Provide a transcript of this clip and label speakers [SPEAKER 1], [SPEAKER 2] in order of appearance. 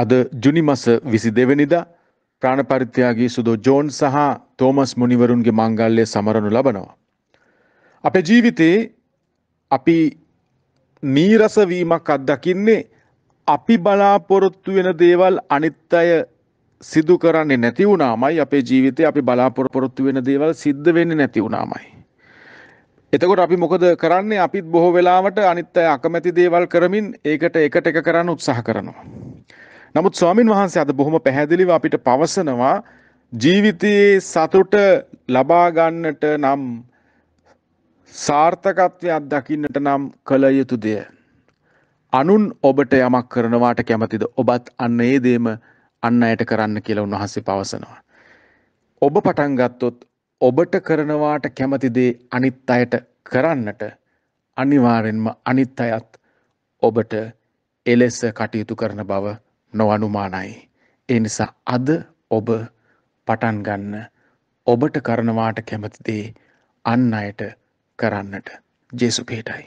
[SPEAKER 1] අද ජුනි මස විසි දෙවනිදා ප්‍රාණපරිත්‍යයාගේ සුදෝ ජෝන් සහ තෝමස් මුනිවරුන්ගේ මංගල්ලය සමරණු ලබනවා. අපේ ජීවිතයේ අපි නීරසවීමක් අත්දකින්නේ අපි බලාපොරොත්තු වෙන දේවල් අනිත් අය සිදු කරන්නේ නැති වුණාමයි අපේ ජීවිතේ අපි බලාපොරොත්තු වෙන දේවල් සිද්ධ වෙන්නේ නැති වුණාමයි. එතකොට අපි මොකද කරන්නේ අපිත් බොහෝ වෙලාවට අනිත් අය අකමැති දේවල් කරමින් ඒකට එකට එක කරන්න උත්සාහ කරනවා. නමුත් ස්වාමින් වහන්සේ අද බොහොම පැහැදිලිව අපිට පවසනවා ජීවිතයේ සතුට ලබා ගන්නට නම් සාර්ථකත්වයක් දකින්නට නම් කළ යුතු දෙය. අනුන් ඔබට යමක් කරනවාට කැමතිද ඔබත් අන්න ඒ දේම අන්න අයට කරන්න කියලා උන්වහන්සේ පවසනවා. ඔබ පටන් ගත්තොත් ඔබට කරනවාට කැමති දේ අනිත් අයට කරන්නට අනිවාරෙන්ම අනිත් අයත් ඔබට එලෙස කටයුතු කරන බව නොඅනුමානයි. ඒ නිසා අද ඔබ පටන් ගන්න ඔබට කරනවාට කැමති දේ අන් අයට කරන්නට ජේසු පිහිටයි.